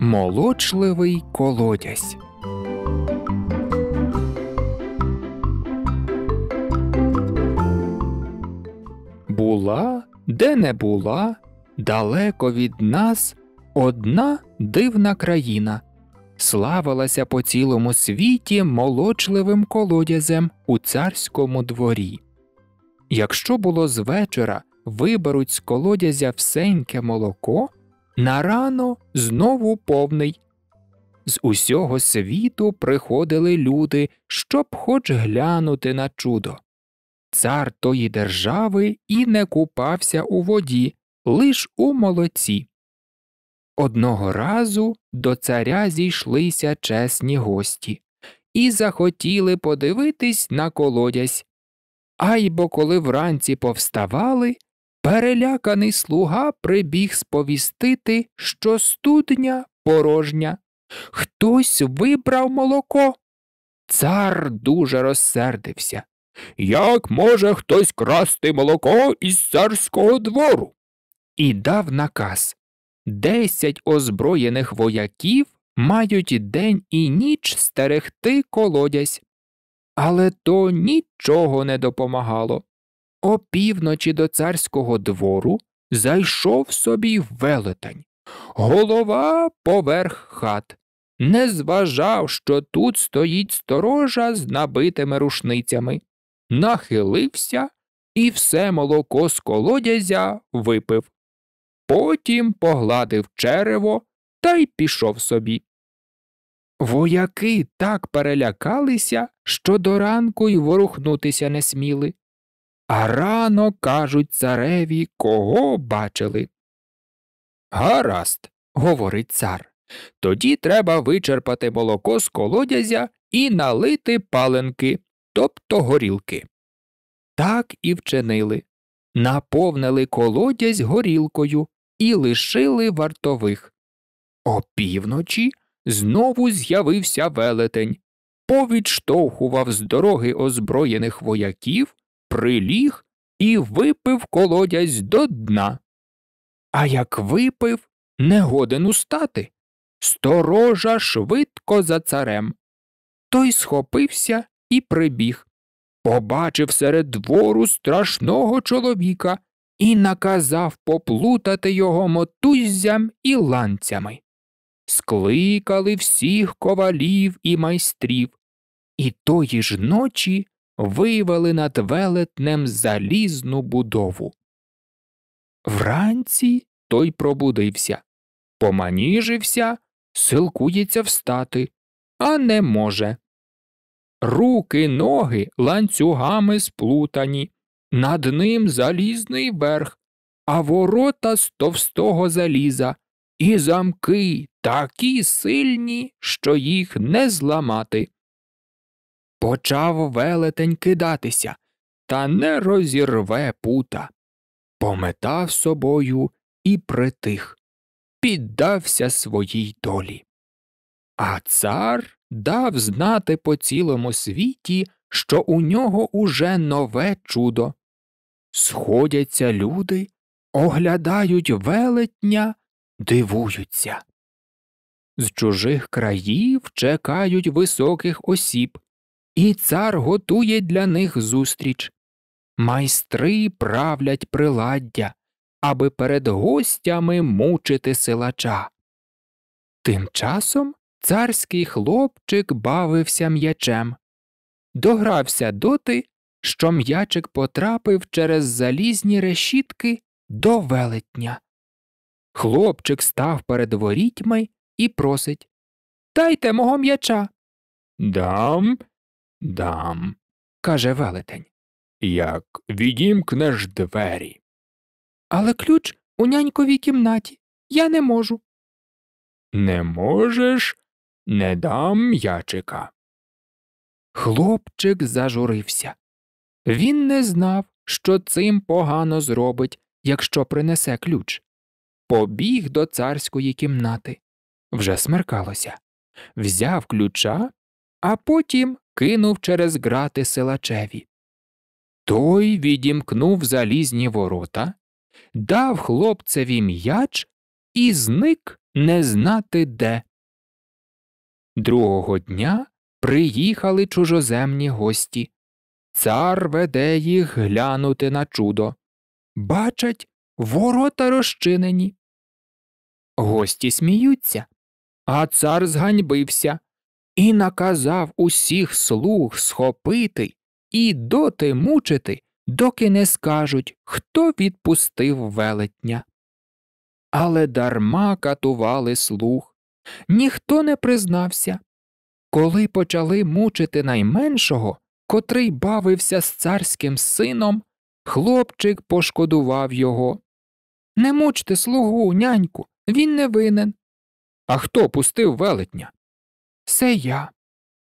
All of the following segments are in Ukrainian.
Молочливий колодязь. Була, де не була, далеко від нас одна дивна країна, славилася по цілому світі молочливим колодязем у царському дворі. Якщо було з вечора виберуть з колодязя всеньке молоко, на рано знову повний. З усього світу приходили люди, щоб хоч глянути на чудо. Цар тої держави і не купався у воді, лиш у молоці. Одного разу до царя зійшлися чесні гості і захотіли подивитись на колодязь. Ай бо коли вранці повставали, переляканий слуга прибіг сповістити, що студня порожня. Хтось вибрав молоко. Цар дуже розсердився. Як може хтось красти молоко із царського двору? І дав наказ Десять озброєних вояків мають день і ніч стерегти колодязь. Але то нічого не допомагало. Опівночі до царського двору зайшов собі велетень, голова поверх хат, не зважав, що тут стоїть сторожа з набитими рушницями, нахилився і все молоко з колодязя випив. Потім погладив черево та й пішов собі. Вояки так перелякалися, що до ранку й ворухнутися не сміли. А рано кажуть цареві, кого бачили. Гаразд, говорить цар. Тоді треба вичерпати молоко з колодязя і налити паленки, тобто горілки. Так і вчинили. Наповнили колодязь горілкою, і лишили вартових. Опівночі знову з'явився велетень, повідштовхував з дороги озброєних вояків, приліг і випив колодязь до дна. А як випив, не годен устати. Сторожа швидко за царем. Той схопився і прибіг. Побачив серед двору страшного чоловіка, і наказав поплутати його мотуззям і ланцями. Скликали всіх ковалів і майстрів, і тої ж ночі вивели над велетнем залізну будову. Вранці той пробудився, поманіжився, силкується встати, а не може. Руки, ноги ланцюгами сплутані, над ним залізний верх, а ворота з товстого заліза, і замки такі сильні, що їх не зламати. Почав велетень кидатися, та не розірве пута. Пометав собою і притих, піддався своїй долі. А цар дав знати по цілому світі, що у нього уже нове чудо. Сходяться люди, оглядають велетня, дивуються. З чужих країв чекають високих осіб, і цар готує для них зустріч. Майстри правлять приладдя, аби перед гостями мучити силача. Тим часом царський хлопчик бавився м'ячем догрався доти, що м'ячик потрапив через залізні решітки до велетня. Хлопчик став перед ворітьми і просить Дайте мого м'яча. Дам, дам, каже велетень. Як відімкнеш двері. Але ключ у няньковій кімнаті. Я не можу. Не можеш, не дам м'ячика. Хлопчик зажурився. Він не знав, що цим погано зробить, якщо принесе ключ. Побіг до царської кімнати. Вже смеркалося. Взяв ключа, а потім кинув через грати силачеві. Той відімкнув залізні ворота, дав хлопцеві м'яч і зник не знати де. Другого дня приїхали чужоземні гості. Цар веде їх глянути на чудо. Бачать, ворота розчинені. Гості сміються, а цар зганьбився і наказав усіх слуг схопити і доти мучити, доки не скажуть, хто відпустив велетня. Але дарма катували слух. Ніхто не признався, коли почали мучити найменшого, котрий бавився з царським сином, хлопчик пошкодував його. Не мучте слугу, няньку, він не винен. А хто пустив велетня? Се я.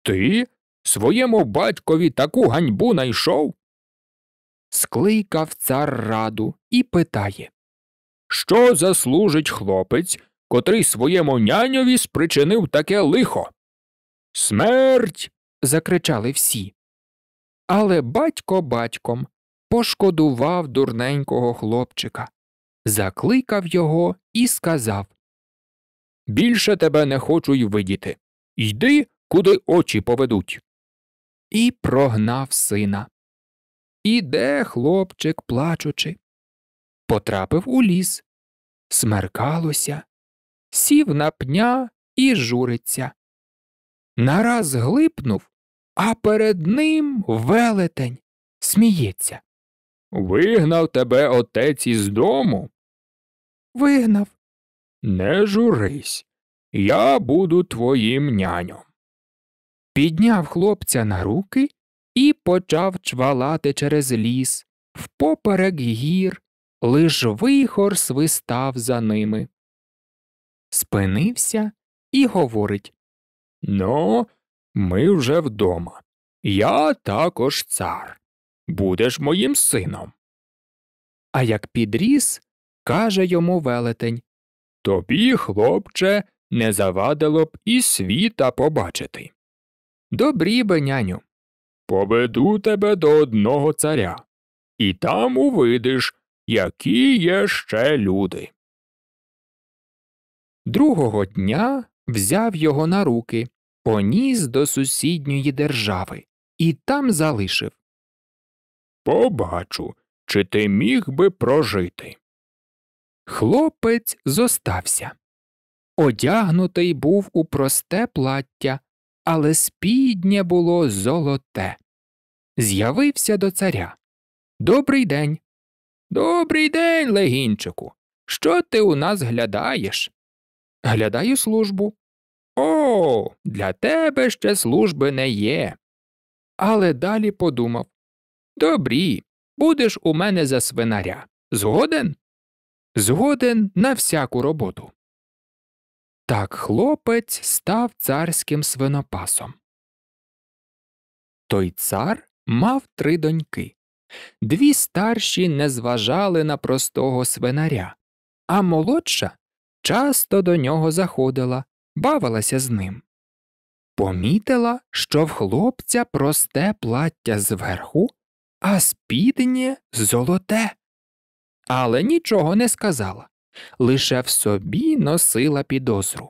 Ти своєму батькові таку ганьбу найшов? Скликав цар раду і питає Що заслужить хлопець, котрий своєму няньові спричинив таке лихо? Смерть. закричали всі. Але батько батьком пошкодував дурненького хлопчика, закликав його і сказав Більше тебе не хочу й видіти. Йди, куди очі поведуть. І прогнав сина. Іде хлопчик, плачучи. Потрапив у ліс, смеркалося, сів на пня і журиться нараз глипнув, а перед ним велетень сміється. Вигнав тебе отець із дому? Вигнав. Не журись. Я буду твоїм няньом. Підняв хлопця на руки і почав чвалати через ліс, впоперек гір, лиш вихор свистав за ними. Спинився і говорить Ну, ми вже вдома. Я також цар. Будеш моїм сином. А як підріс, каже йому велетень Тобі, хлопче, не завадило б і світа побачити. Добрібе, няню. Поведу тебе до одного царя, і там увидиш, які є ще люди. Другого дня взяв його на руки поніс до сусідньої держави і там залишив. Побачу, чи ти міг би прожити. Хлопець зостався. Одягнутий був у просте плаття, але спіднє було золоте. З'явився до царя. Добрий день. Добрий день, легінчику. Що ти у нас глядаєш? Глядаю службу. О, для тебе ще служби не є. Але далі подумав Добрі, будеш у мене за свинаря. Згоден? Згоден на всяку роботу. Так хлопець став царським свинопасом. Той цар мав три доньки. Дві старші не зважали на простого свинаря, а молодша часто до нього заходила бавилася з ним. Помітила, що в хлопця просте плаття зверху, а спіднє золоте. Але нічого не сказала, лише в собі носила підозру.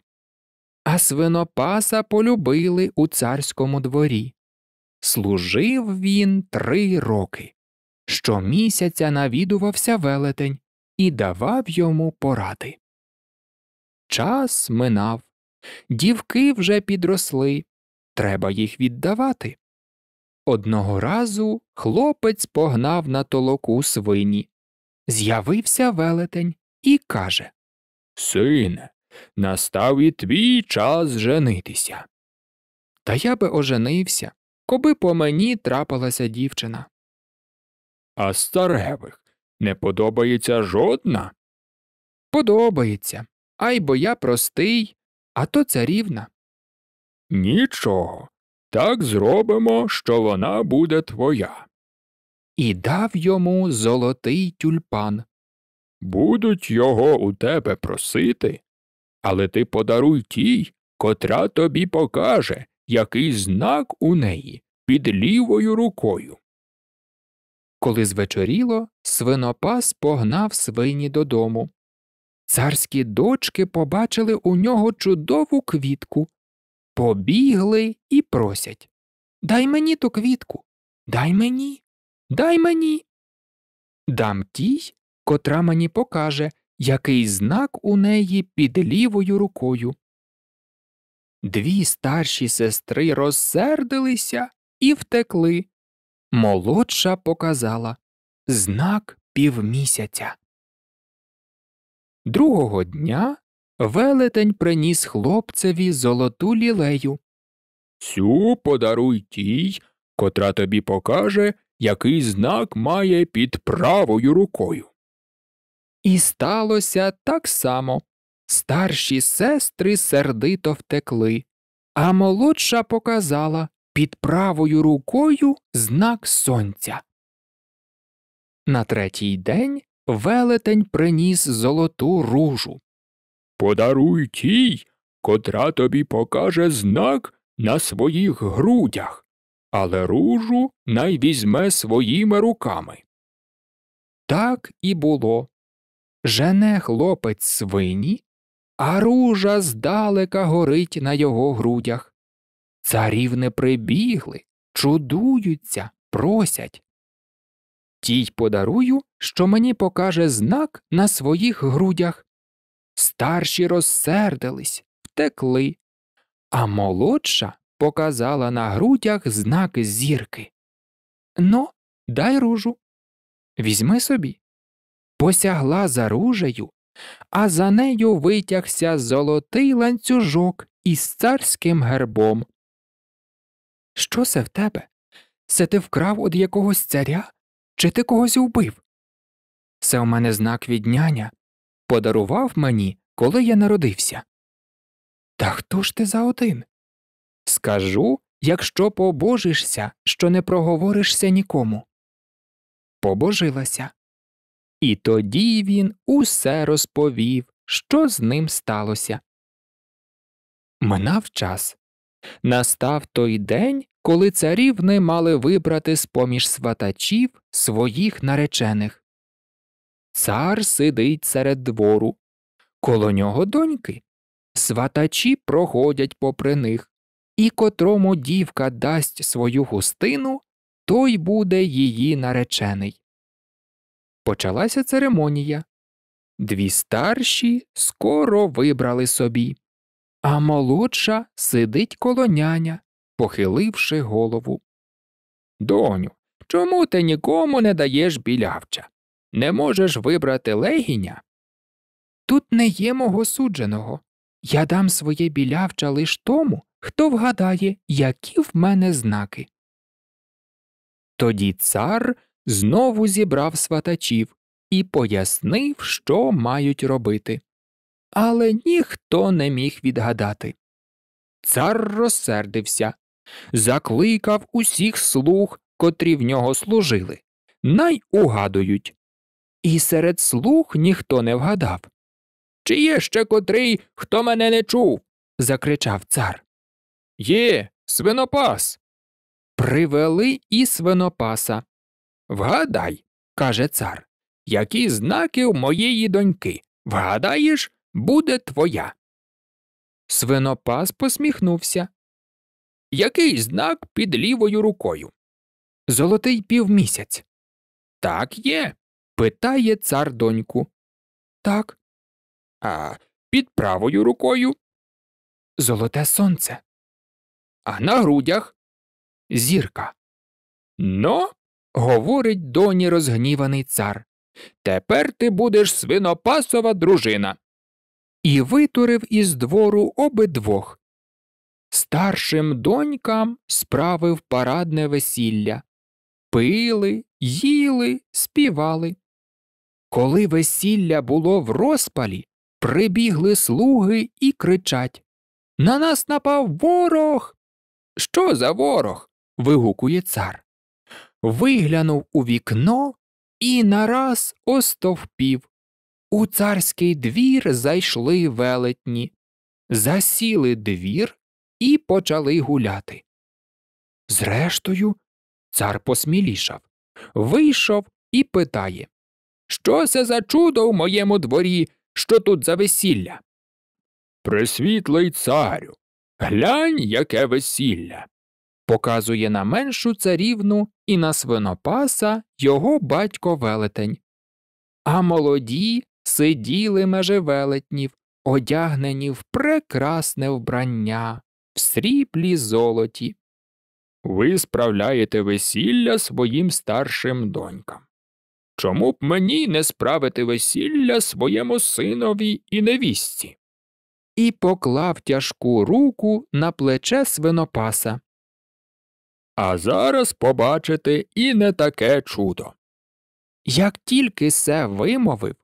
А свинопаса полюбили у царському дворі. Служив він три роки. Щомісяця навідувався велетень і давав йому поради. Час минав. Дівки вже підросли, треба їх віддавати. Одного разу хлопець погнав на толоку свині. З'явився велетень і каже Сине, настав і твій час женитися. Та я би оженився, коби по мені трапилася дівчина. А старевих не подобається жодна? Подобається, ай бо я простий, а то царівна. Нічого. Так зробимо, що вона буде твоя. І дав йому золотий тюльпан. Будуть його у тебе просити, але ти подаруй тій, котра тобі покаже, який знак у неї під лівою рукою. Коли звечоріло, свинопас погнав свині додому. Царські дочки побачили у нього чудову квітку, побігли і просять Дай мені ту квітку, дай мені, дай мені. Дам тій, котра мені покаже, який знак у неї під лівою рукою. Дві старші сестри розсердилися і втекли. Молодша показала знак півмісяця. Другого дня велетень приніс хлопцеві золоту лілею. Сю, подаруй тій, котра тобі покаже, який знак має під правою рукою. І сталося так само. Старші сестри сердито втекли, а молодша показала під правою рукою знак сонця. На третій день велетень приніс золоту ружу. Подаруй тій, котра тобі покаже знак на своїх грудях, але ружу най візьме своїми руками. Так і було. Жене хлопець свині, а ружа здалека горить на його грудях. Царів не прибігли, чудуються, просять тій подарую, що мені покаже знак на своїх грудях. Старші розсердились, втекли, а молодша показала на грудях знак зірки. Ну, дай ружу. Візьми собі. Посягла за ружею, а за нею витягся золотий ланцюжок із царським гербом. Що це в тебе? Це ти вкрав од якогось царя? Чи ти когось вбив? Це у мене знак від няня. Подарував мені, коли я народився. Та хто ж ти за один? Скажу, якщо побожишся, що не проговоришся нікому. Побожилася. І тоді він усе розповів, що з ним сталося. Минав час. Настав той день, коли царів не мали вибрати з поміж сватачів своїх наречених. Цар сидить серед двору, коло нього доньки. Сватачі проходять попри них, і котрому дівка дасть свою густину, той буде її наречений. Почалася церемонія. Дві старші скоро вибрали собі, а молодша сидить коло няня похиливши голову. Доню, чому ти нікому не даєш білявча? Не можеш вибрати легіня? Тут не є мого судженого. Я дам своє білявча лиш тому, хто вгадає, які в мене знаки. Тоді цар знову зібрав сватачів і пояснив, що мають робити. Але ніхто не міг відгадати. Цар розсердився закликав усіх слуг, котрі в нього служили, най угадують. І серед слуг ніхто не вгадав. Чи є ще котрий, хто мене не чув? закричав цар. Є, свинопас. Привели і свинопаса. Вгадай, каже цар, які знаки в моєї доньки. Вгадаєш, буде твоя. Свинопас посміхнувся. Який знак під лівою рукою? Золотий півмісяць. Так є. питає цар доньку. Так. А під правою рукою. Золоте сонце. А на грудях зірка. Но, ну, говорить доні розгніваний цар. Тепер ти будеш свинопасова дружина. І витурив із двору обидвох старшим донькам справив парадне весілля. Пили, їли, співали. Коли весілля було в розпалі, прибігли слуги і кричать На нас напав ворог. Що за ворог? вигукує цар. Виглянув у вікно і нараз остовпів. У царський двір зайшли велетні. Засіли двір і почали гуляти. Зрештою, цар посмілішав, вийшов і питає Що це за чудо в моєму дворі, що тут за весілля? Присвітлий царю. Глянь, яке весілля. Показує на меншу царівну і на свинопаса його батько велетень. А молоді сиділи велетнів, одягнені в прекрасне вбрання, в сріблі золоті. Ви справляєте весілля своїм старшим донькам. Чому б мені не справити весілля своєму синові і невістці? І поклав тяжку руку на плече свинопаса. А зараз побачите і не таке чудо. Як тільки се вимовив,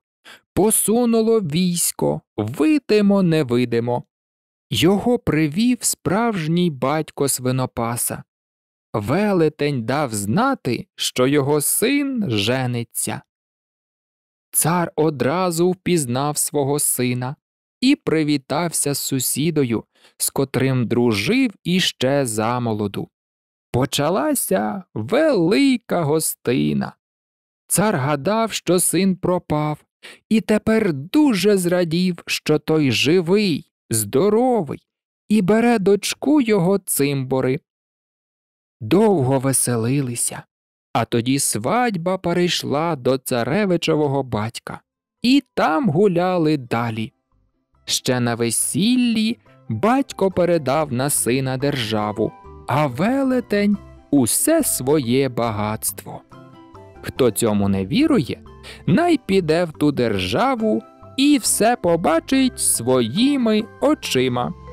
посунуло військо, видимо невидимо, його привів справжній батько свинопаса. Велетень дав знати, що його син жениться. Цар одразу впізнав свого сина і привітався з сусідою, з котрим дружив іще замолоду. Почалася велика гостина. Цар гадав, що син пропав, і тепер дуже зрадів, що той живий здоровий і бере дочку його цимбори. Довго веселилися, а тоді свадьба перейшла до царевичового батька, і там гуляли далі. Ще на весіллі батько передав на сина державу, а велетень усе своє багатство. Хто цьому не вірує, най піде в ту державу і все побачить своїми очима.